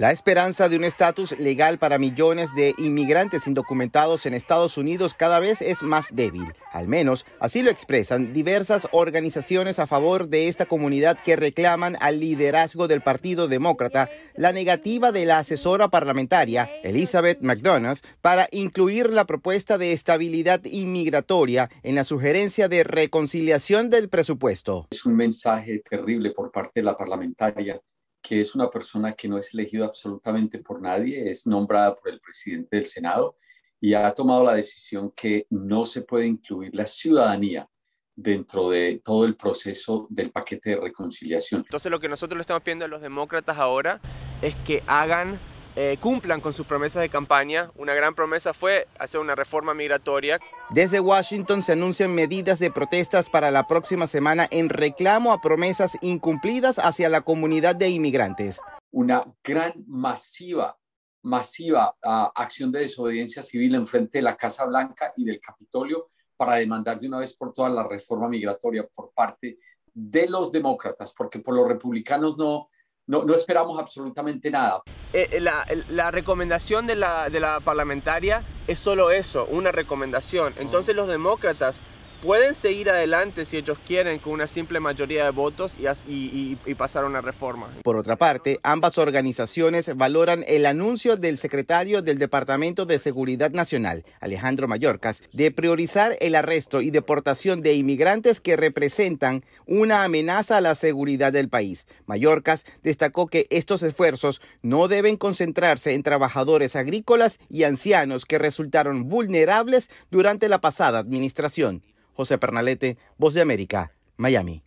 La esperanza de un estatus legal para millones de inmigrantes indocumentados en Estados Unidos cada vez es más débil, al menos así lo expresan diversas organizaciones a favor de esta comunidad que reclaman al liderazgo del Partido Demócrata la negativa de la asesora parlamentaria Elizabeth McDonough para incluir la propuesta de estabilidad inmigratoria en la sugerencia de reconciliación del presupuesto. Es un mensaje terrible por parte de la parlamentaria que es una persona que no es elegida absolutamente por nadie, es nombrada por el presidente del Senado y ha tomado la decisión que no se puede incluir la ciudadanía dentro de todo el proceso del paquete de reconciliación. Entonces lo que nosotros le estamos pidiendo a los demócratas ahora es que hagan eh, cumplan con sus promesas de campaña. Una gran promesa fue hacer una reforma migratoria. Desde Washington se anuncian medidas de protestas para la próxima semana en reclamo a promesas incumplidas hacia la comunidad de inmigrantes. Una gran masiva, masiva ah, acción de desobediencia civil enfrente de la Casa Blanca y del Capitolio para demandar de una vez por todas la reforma migratoria por parte de los demócratas, porque por los republicanos no, no, esperamos absolutamente nada. Eh, eh, la, recomendación de la parlamentaria es solo eso, una recomendación. Entonces mm. los demócratas pueden seguir adelante si ellos quieren con una simple mayoría de votos y, y, pasar una reforma. Por otra parte, ambas organizaciones valoran el anuncio del secretario del Departamento de Seguridad Nacional, Alejandro Mayorcas, de priorizar el arresto y deportación de inmigrantes que representan una amenaza a la seguridad del país. Mayorcas destacó que estos esfuerzos no deben concentrarse en trabajadores agrícolas y ancianos que resultaron vulnerables durante la pasada administración. José Pernalete, Voz de América, Miami.